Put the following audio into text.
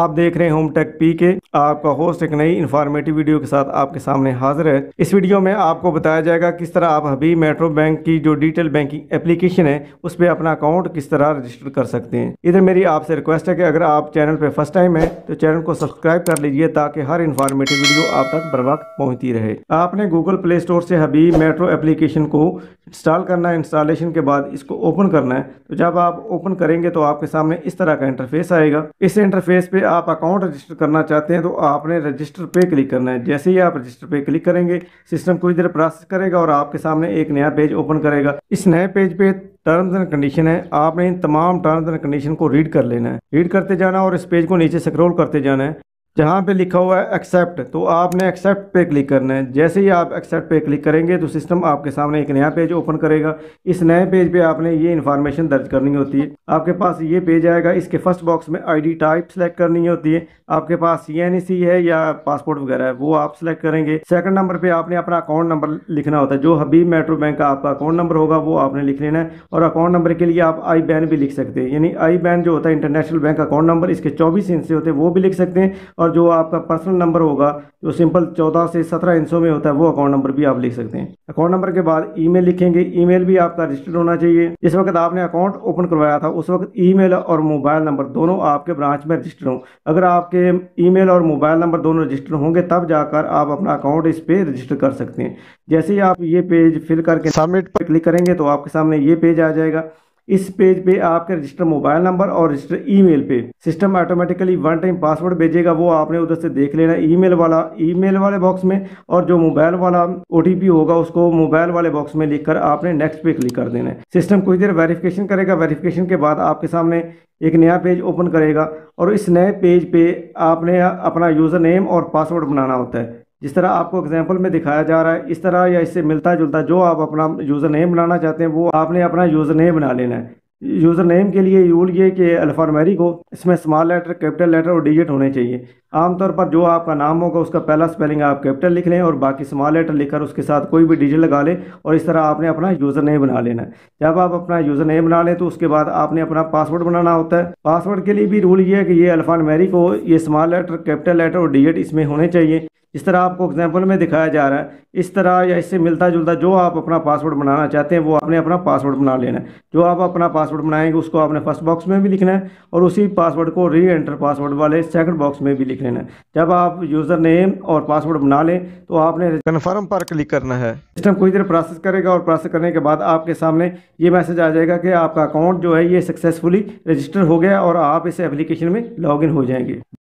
आप देख रहे हैं होम टेक पी के आपका होस्ट एक नई इन्फॉर्मेटिव वीडियो के साथ आपके सामने हाजिर है इस वीडियो में आपको बताया जाएगा किस तरह आप अभी मेट्रो बैंक की जो डिटेल बैंकिंग एप्लीकेशन है उस पर अपना अकाउंट किस तरह रजिस्टर कर सकते हैं इधर मेरी आपसे रिक्वेस्ट है कि अगर आप चैनल पर फर्स्ट टाइम है तो चैनल को सब्सक्राइब कर लीजिए ताकि हर इन्फॉर्मेटिव वीडियो आप तक बर वक्त पहुँचती रहे आपने गूगल प्ले स्टोर से हबी मेट्रो एप्लीकेशन को इंस्टॉल करना है इंस्टॉलेशन के बाद इसको ओपन करना है तो जब आप ओपन करेंगे तो आपके सामने इस तरह का इंटरफेस आएगा इस इंटरफेस पे आप अकाउंट रजिस्टर करना चाहते हैं तो आपने रजिस्टर पे क्लिक करना है जैसे ही आप रजिस्टर पे क्लिक करेंगे सिस्टम कुछ देर प्रोसेस करेगा और आपके सामने एक नया पेज ओपन करेगा इस नए पेज पे टर्म्स एंड कंडीशन है आपने इन तमाम टर्म्स एंड कंडीशन को रीड कर लेना है रीड करते जाना और इस पेज को नीचे स्क्रोल करते जाना है जहाँ पे लिखा हुआ है एक्सेप्ट तो आपने एक्सेप्ट पे क्लिक करना है जैसे ही आप एक्सेप्ट पे क्लिक करेंगे तो सिस्टम आपके सामने एक नया पेज ओपन करेगा इस नए पेज पे आपने ये इन्फॉर्मेशन दर्ज करनी होती है आपके पास ये पेज आएगा इसके फर्स्ट बॉक्स में आईडी टाइप सेलेक्ट करनी होती है आपके पास सी है या पासपोर्ट वगैरह है वो आप सेलेक्ट करेंगे सेकंड नंबर पर आपने अपना अकाउंट नंबर लिखना होता है जो हबीब मेट्रो बैंक का आपका अकाउंट नंबर होगा वो आपने लिख लेना है और अकाउंट नंबर के लिए आप आई बैन भी लिख सकते हैं यानी आई बैन जो होता है इंटरनेशनल बैंक अकाउंट नंबर इसके चौबीस इंच से होते हैं वो भी लिख सकते हैं और जो आपका पर्सनल नंबर होगा जो सिंपल चौदह से सत्रह इंचों में होता है वो अकाउंट नंबर भी आप लिख सकते हैं अकाउंट नंबर के बाद ईमेल लिखेंगे ईमेल भी आपका रजिस्टर्ड होना चाहिए जिस वक्त आपने अकाउंट ओपन करवाया था उस वक्त ईमेल और मोबाइल नंबर दोनों आपके ब्रांच में रजिस्टर हों अगर आपके ईमेल और मोबाइल नंबर दोनों रजिस्टर होंगे तब जाकर आप अपना अकाउंट इस पर रजिस्टर कर सकते हैं जैसे ही आप ये पेज फिल करके सबमिट पर क्लिक करेंगे तो आपके सामने ये पेज आ जाएगा इस पेज पे आपके रजिस्टर मोबाइल नंबर और रजिस्टर ईमेल पे system automatically one time password भेजेगा वो आपने उधर से देख लेना ईमेल वाला ईमेल वाले बॉक्स में और जो मोबाइल वाला ओटीपी होगा उसको मोबाइल वाले बॉक्स में लिखकर आपने नेक्स्ट पे क्लिक कर देना है सिस्टम कुछ देर वेरिफिकेशन करेगा वेरिफिकेशन के बाद आपके सामने एक नया पेज ओपन करेगा और इस नए पेज पे आपने अपना यूज़र नेम और पासवर्ड बनाना होता है जिस तरह आपको एग्जाम्पल में दिखाया जा रहा है इस तरह या इससे मिलता जुलता जो आप अपना यूज़र नेम बनाना चाहते हैं वो आपने अपना यूज़र नेम बना लेना है यूज़र नेम के लिए यूल ये कि अल्फ़ारमेरी हो इसमें स्मॉल लेटर कैपिटल लेटर और डिजिट होने चाहिए आमतौर पर जो आपका नाम होगा उसका पहला स्पेलिंग आप कैपिटल लिख लें और बाकी स्मॉल लेटर लिखकर उसके साथ कोई भी डिजिट लगा लें और इस तरह आपने अपना यूज़र नेम बना लेना है जब आप अपना यूज़र नेम बना लें तो उसके बाद आपने अपना पासवर्ड बनाना होता है पासवर्ड के लिए भी रूल ये है कि ये अल्फ़ानमेरी हो ये स्मॉल लेटर कैपिटल लेटर और डिजिट इसमें होने चाहिए जिस तरह आपको एग्जाम्पल में दिखाया जा रहा है इस तरह या इससे मिलता जुलता जो आप अपना पासवर्ड बनाना चाहते हैं वो आपने अपना पासवर्ड बना लेना है जो आप अपना पासवर्ड बनाएंगे उसको आपने फर्स्ट बॉक्स में भी लिखना है और उसी पासवर्ड को री एंटर पासवर्ड वाले सेकंड बॉक्स में भी लिख लेना है जब आप यूज़र नेम और पासवर्ड बना लें तो आपने कन्फर्म पर क्लिक करना है सिस्टम कुछ देर प्रोसेस करेगा और प्रोसेस करने के बाद आपके सामने ये मैसेज आ जाएगा कि आपका अकाउंट जो है ये सक्सेसफुली रजिस्टर हो गया और आप इस एप्लीकेशन में लॉग हो जाएंगे